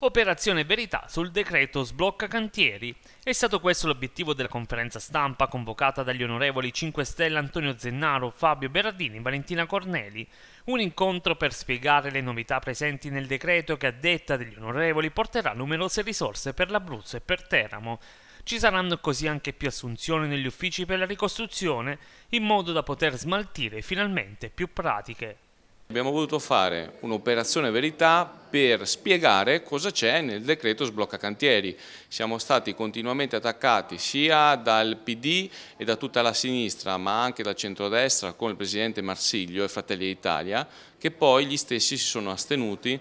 Operazione Verità sul decreto sblocca cantieri. È stato questo l'obiettivo della conferenza stampa convocata dagli onorevoli 5 Stelle Antonio Zennaro, Fabio Berardini, e Valentina Corneli. Un incontro per spiegare le novità presenti nel decreto che a detta degli onorevoli porterà numerose risorse per l'Abruzzo e per Teramo. Ci saranno così anche più assunzioni negli uffici per la ricostruzione, in modo da poter smaltire finalmente più pratiche. Abbiamo voluto fare un'operazione verità per spiegare cosa c'è nel decreto sblocca cantieri. Siamo stati continuamente attaccati sia dal PD e da tutta la sinistra, ma anche dal centrodestra con il presidente Marsiglio e Fratelli d'Italia, che poi gli stessi si sono astenuti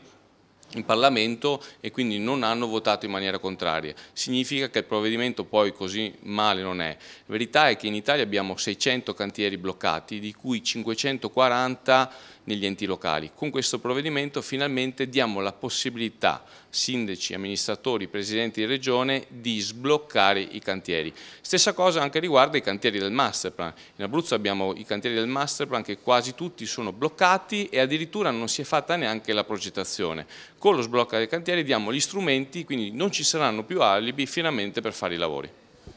in Parlamento e quindi non hanno votato in maniera contraria. Significa che il provvedimento poi così male non è. La verità è che in Italia abbiamo 600 cantieri bloccati, di cui 540 negli enti locali. Con questo provvedimento finalmente diamo la possibilità sindaci, amministratori, presidenti di regione di sbloccare i cantieri. Stessa cosa anche riguarda i cantieri del masterplan. In Abruzzo abbiamo i cantieri del masterplan che quasi tutti sono bloccati e addirittura non si è fatta neanche la progettazione. Con lo sblocco dei cantieri diamo gli strumenti, quindi non ci saranno più alibi finalmente per fare i lavori.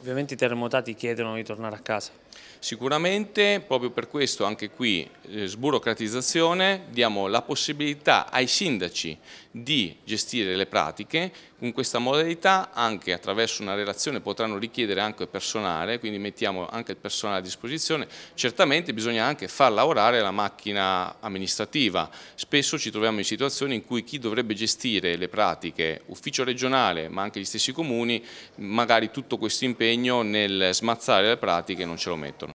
Ovviamente i terremotati chiedono di tornare a casa. Sicuramente, proprio per questo anche qui eh, sburocratizzazione, diamo la possibilità ai sindaci di gestire le pratiche con questa modalità anche attraverso una relazione potranno richiedere anche personale, quindi mettiamo anche il personale a disposizione, certamente bisogna anche far lavorare la macchina amministrativa, spesso ci troviamo in situazioni in cui chi dovrebbe gestire le pratiche, ufficio regionale ma anche gli stessi comuni, magari tutto questo impegno nel smazzare le pratiche non ce lo mettono.